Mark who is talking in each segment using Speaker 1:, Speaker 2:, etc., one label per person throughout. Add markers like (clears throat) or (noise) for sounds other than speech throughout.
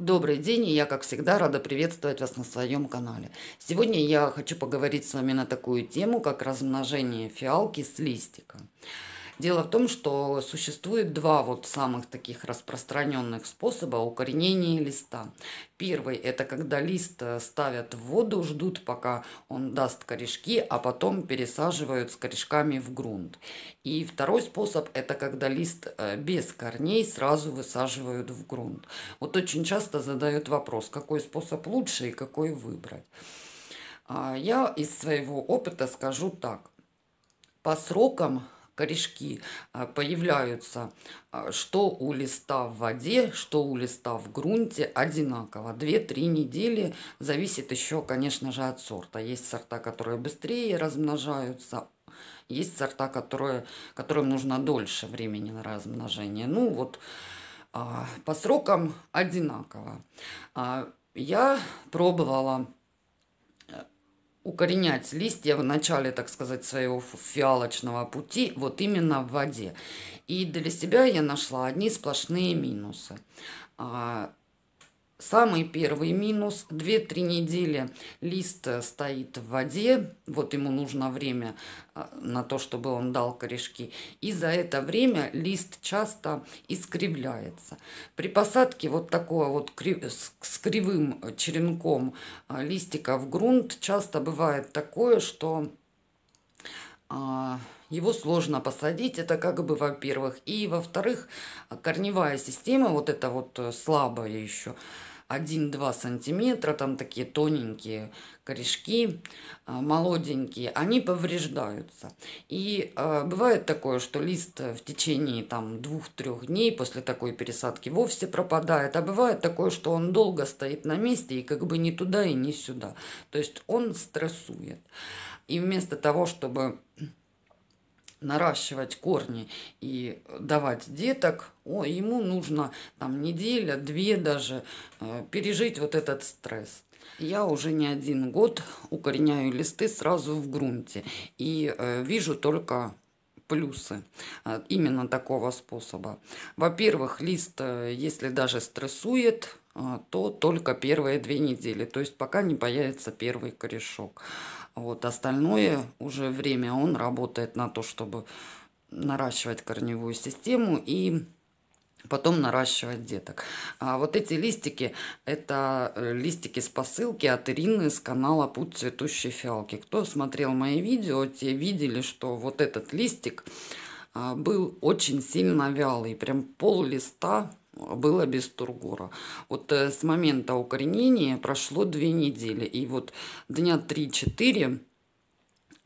Speaker 1: Добрый день, и я, как всегда, рада приветствовать вас на своем канале. Сегодня я хочу поговорить с вами на такую тему, как размножение фиалки с листиком. Дело в том, что существует два вот самых таких распространенных способа укоренения листа. Первый – это когда лист э, ставят в воду, ждут, пока он даст корешки, а потом пересаживают с корешками в грунт. И второй способ – это когда лист э, без корней сразу высаживают в грунт. Вот очень часто задают вопрос, какой способ лучше и какой выбрать. А, я из своего опыта скажу так. По срокам корешки а, появляются а, что у листа в воде, что у листа в грунте одинаково. 2-3 недели зависит еще, конечно же, от сорта. Есть сорта, которые быстрее размножаются, есть сорта, которые, которым нужно дольше времени на размножение. Ну вот а, по срокам одинаково. Я пробовала укоренять листья в начале, так сказать, своего фиалочного пути вот именно в воде. И для себя я нашла одни сплошные минусы. А, Самый первый минус. 2-3 недели лист э, стоит в воде. Вот ему нужно время э, на то, чтобы он дал корешки. И за это время лист часто искривляется. При посадке вот такого вот с кривым черенком э, листика в грунт часто бывает такое, что а, его сложно посадить, это как бы во-первых. И во-вторых, корневая система, вот эта вот слабая еще, 1-2 сантиметра, там такие тоненькие корешки, а, молоденькие, они повреждаются. И а, бывает такое, что лист в течение там двух-трех дней после такой пересадки вовсе пропадает, а бывает такое, что он долго стоит на месте и как бы не туда и не сюда. То есть он стрессует. И вместо того, чтобы наращивать корни и давать деток, о, ему нужно там неделя, две даже э, пережить вот этот стресс. Я уже не один год укореняю листы сразу в грунте и э, вижу только плюсы э, именно такого способа. Во-первых, лист, э, если даже стрессует, а, то только первые две недели, то есть пока не появится первый корешок. Вот остальное уже время он работает на то, чтобы наращивать корневую систему и потом наращивать деток. А вот эти листики, это э, листики с посылки от Ирины с канала «Путь цветущей фиалки». Кто смотрел мои видео, те видели, что вот этот листик а, был очень сильно вялый, прям пол листа было без тургора. Вот э, с момента укоренения прошло две недели. И вот дня 3-4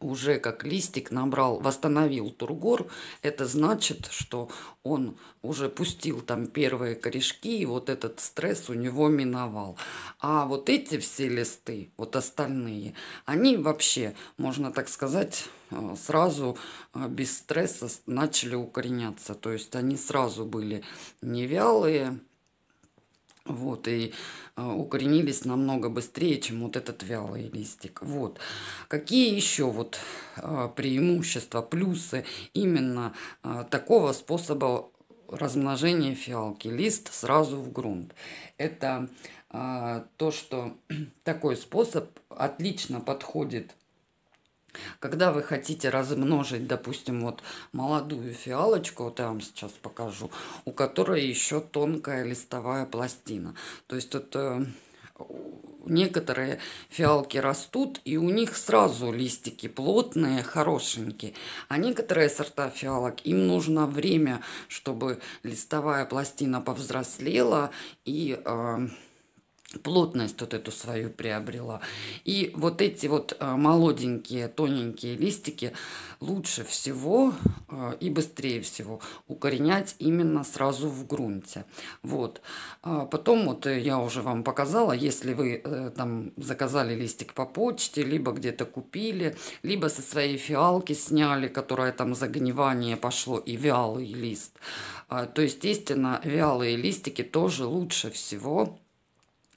Speaker 1: уже как листик набрал, восстановил тургор, это значит, что он уже пустил там первые корешки, и вот этот стресс у него миновал. А вот эти все листы, вот остальные, они вообще, можно так сказать, Э, сразу э, без стресса начали укореняться. То есть они сразу были не вялые, вот, и э, укоренились намного быстрее, чем вот этот вялый листик. Вот. Какие еще вот преимущества, плюсы именно такого способа размножения фиалки? Лист сразу в грунт. Это то, что (clears throat) такой способ отлично подходит когда вы хотите размножить, допустим, вот молодую фиалочку, вот я вам сейчас покажу, у которой еще тонкая листовая пластина. То есть это некоторые фиалки растут, и у них сразу листики плотные, хорошенькие. А некоторые сорта фиалок, им нужно время, чтобы листовая пластина повзрослела и... Э, плотность вот эту свою приобрела. И вот эти вот э, молоденькие, тоненькие листики лучше всего э, и быстрее всего укоренять именно сразу в грунте. Вот. А потом вот э, я уже вам показала, если вы там заказали листик по почте, либо где-то купили, либо со своей фиалки сняли, которая там загнивание пошло и вялый лист. А, то есть, естественно, вялые листики тоже лучше всего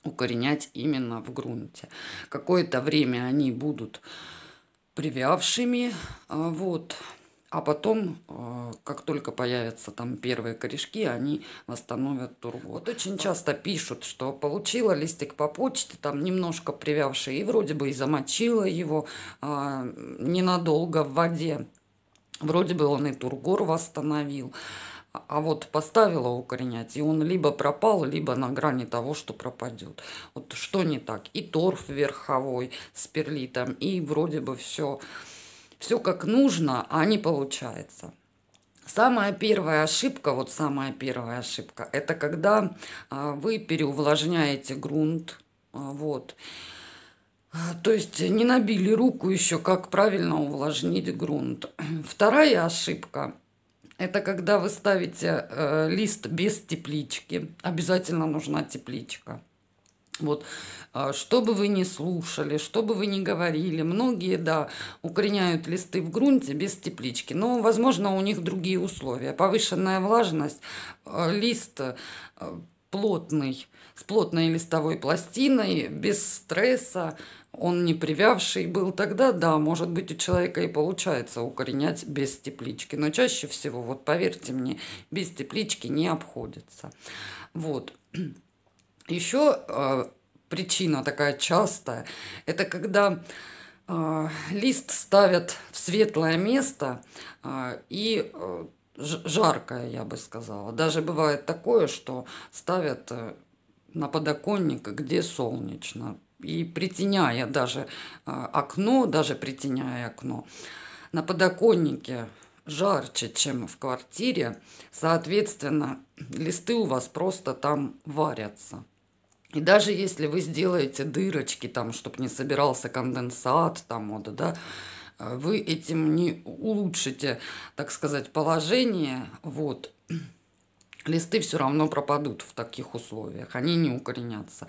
Speaker 1: укоренять именно в грунте. Какое-то время они будут привявшими, а, вот, а потом, а, как только появятся там первые корешки, они восстановят тургор. Вот очень часто пишут, что получила листик по почте, там немножко привявший, и вроде бы и замочила его а, ненадолго в воде. Вроде бы он и тургор восстановил а вот поставила укоренять, и он либо пропал, либо на грани того, что пропадет. Вот что не так? И торф верховой с перлитом, и вроде бы все, все как нужно, а не получается. Самая первая ошибка, вот самая первая ошибка, это когда а, вы переувлажняете грунт, а, вот, то есть не набили руку еще, как правильно увлажнить грунт. Вторая ошибка – это когда вы ставите э, лист без теплички. Обязательно нужна тепличка. Вот, а, что бы вы ни слушали, что бы вы ни говорили, многие, да, укореняют листы в грунте без теплички, но, возможно, у них другие условия. Повышенная влажность, э, лист э, плотный, с плотной листовой пластиной, без стресса, он не привявший был, тогда да, может быть, у человека и получается укоренять без теплички. Но чаще всего, вот поверьте мне, без теплички не обходится. Вот. Еще э, а, причина такая частая, это когда э, лист ставят в светлое место э, и э, жаркое, я бы сказала. Даже бывает такое, что ставят э, на подоконник, где солнечно, и притеняя даже э, окно, даже притеняя окно, на подоконнике жарче, чем в квартире, соответственно, листы у вас просто там варятся. И даже если вы сделаете дырочки, там, чтобы не собирался конденсат, там, вот, да, вы этим не улучшите, так сказать, положение. Вот. Листы все равно пропадут в таких условиях, они не укоренятся.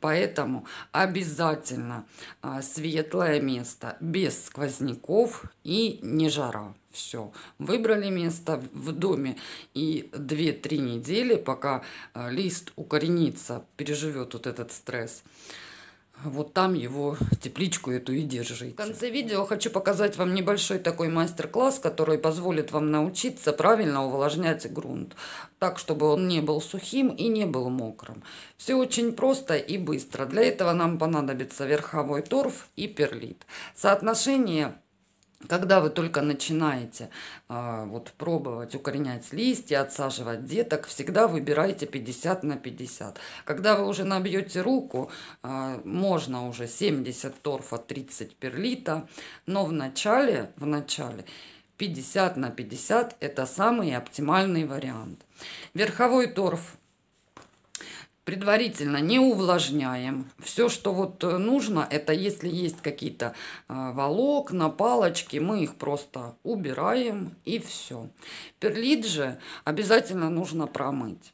Speaker 1: Поэтому обязательно а, светлое место без сквозняков и не жара. Все, выбрали место в доме и 2-3 недели, пока а, лист укоренится, переживет вот этот стресс. Вот там его тепличку эту и держите. В конце видео хочу показать вам небольшой такой мастер-класс, который позволит вам научиться правильно увлажнять грунт, так, чтобы он не был сухим и не был мокрым. Все очень просто и быстро. Для этого нам понадобится верховой торф и перлит. Соотношение когда вы только начинаете э, вот, пробовать укоренять листья, отсаживать деток, всегда выбирайте 50 на 50. Когда вы уже набьете руку, э, можно уже 70 торфа, 30 перлита, но в начале, в начале 50 на 50 это самый оптимальный вариант. Верховой торф предварительно не увлажняем. Все, что вот э, нужно, это если есть какие-то э, волокна, палочки, мы их просто убираем и все. Перлит же обязательно нужно промыть.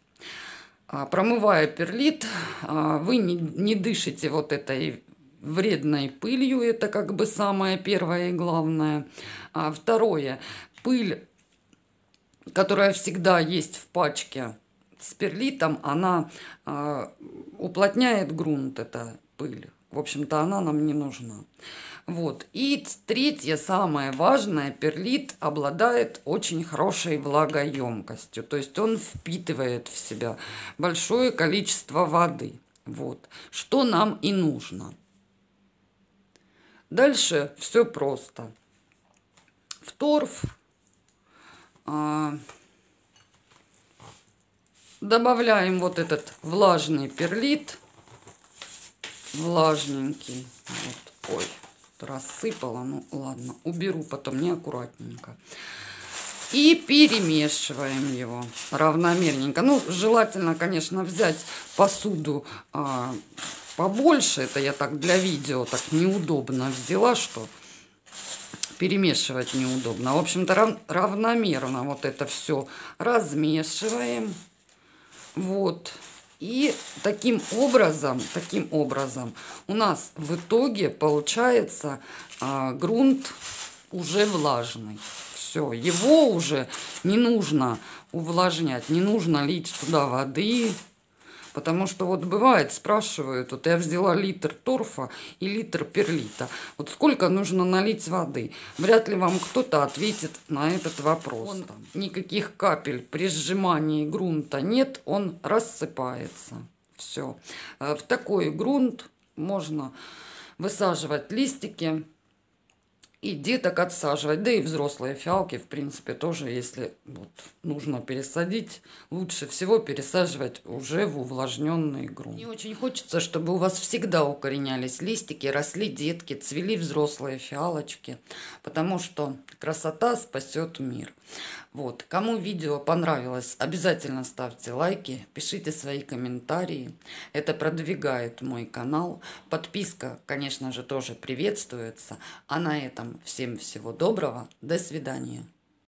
Speaker 1: А, промывая перлит, а, вы не, не дышите вот этой вредной пылью, это как бы самое первое и главное. А второе, пыль, которая всегда есть в пачке, с перлитом она э, уплотняет грунт, эта пыль. В общем-то, она нам не нужна. Вот. И третье, самое важное, перлит обладает очень хорошей влагоемкостью. То есть он впитывает в себя большое количество воды. Вот. Что нам и нужно. Дальше все просто. В торф. А, Добавляем вот этот влажный перлит. Влажненький. Вот. Ой, рассыпала. Ну ладно, уберу потом неаккуратненько. И перемешиваем его равномерненько. Ну, желательно, конечно, взять посуду а, побольше. Это я так для видео так неудобно взяла, что перемешивать неудобно. В общем-то, равномерно вот это все размешиваем. Вот. И таким образом, таким образом у нас в итоге получается а, грунт уже влажный. Все, его уже не нужно увлажнять, не нужно лить туда воды, Потому что вот бывает, спрашивают, вот я взяла литр торфа и литр перлита. Вот сколько нужно налить воды? Вряд ли вам кто-то ответит на этот вопрос. Он, никаких капель при сжимании грунта нет, он рассыпается. Все. Э, в такой грунт можно высаживать листики и деток отсаживать, да и взрослые фиалки, в принципе, тоже, если вот, нужно пересадить, лучше всего пересаживать уже в увлажненный грунт. Мне очень хочется, чтобы у вас всегда укоренялись листики, росли детки, цвели взрослые фиалочки, потому что красота спасет мир. Вот. Кому видео понравилось, обязательно ставьте лайки, пишите свои комментарии. Это продвигает мой канал. Подписка, конечно же, тоже приветствуется. А на этом всем всего доброго. До свидания.